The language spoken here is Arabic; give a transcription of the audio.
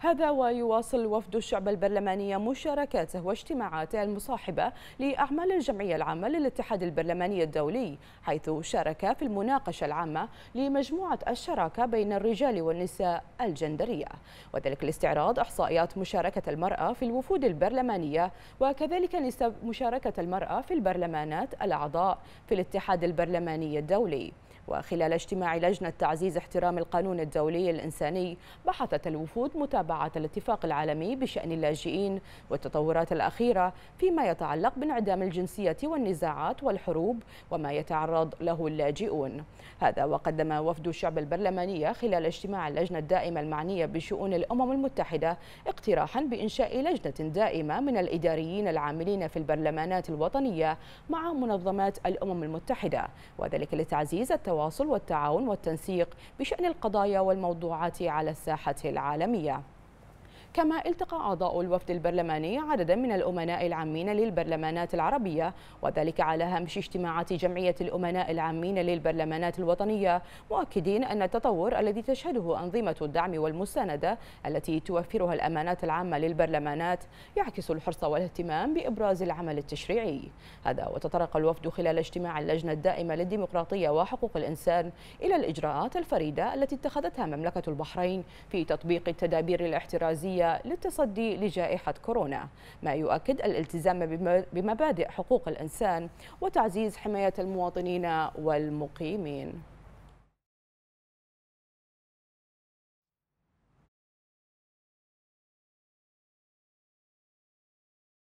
هذا ويواصل وفد الشعب البرلماني مشاركاته واجتماعاته المصاحبة لأعمال الجمعية العامة للاتحاد البرلماني الدولي حيث شارك في المناقشة العامة لمجموعة الشراكة بين الرجال والنساء الجندرية وذلك لاستعراض إحصائيات مشاركة المرأة في الوفود البرلمانية وكذلك نسب مشاركة المرأة في البرلمانات الأعضاء في الاتحاد البرلماني الدولي وخلال اجتماع لجنة تعزيز احترام القانون الدولي الإنساني بحثت الوفود متابعة الاتفاق العالمي بشأن اللاجئين والتطورات الأخيرة فيما يتعلق بانعدام الجنسية والنزاعات والحروب وما يتعرض له اللاجئون هذا وقدم وفد الشعب البرلمانية خلال اجتماع اللجنة الدائمة المعنية بشؤون الأمم المتحدة اقتراحا بإنشاء لجنة دائمة من الإداريين العاملين في البرلمانات الوطنية مع منظمات الأمم المتحدة وذلك لتعزيز التوازن التواصل والتعاون والتنسيق بشأن القضايا والموضوعات على الساحة العالمية كما التقى أعضاء الوفد البرلماني عددا من الأمناء العامين للبرلمانات العربية وذلك على هامش اجتماعات جمعية الأمناء العامين للبرلمانات الوطنية مؤكدين أن التطور الذي تشهده أنظمة الدعم والمساندة التي توفرها الأمانات العامة للبرلمانات يعكس الحرص والاهتمام بإبراز العمل التشريعي هذا وتطرق الوفد خلال اجتماع اللجنة الدائمة للديمقراطية وحقوق الإنسان إلى الإجراءات الفريدة التي اتخذتها مملكة البحرين في تطبيق التدابير الاحترازية الدولية للتصدي لجائحة كورونا ما يؤكد الالتزام بمبادئ حقوق الإنسان وتعزيز حماية المواطنين والمقيمين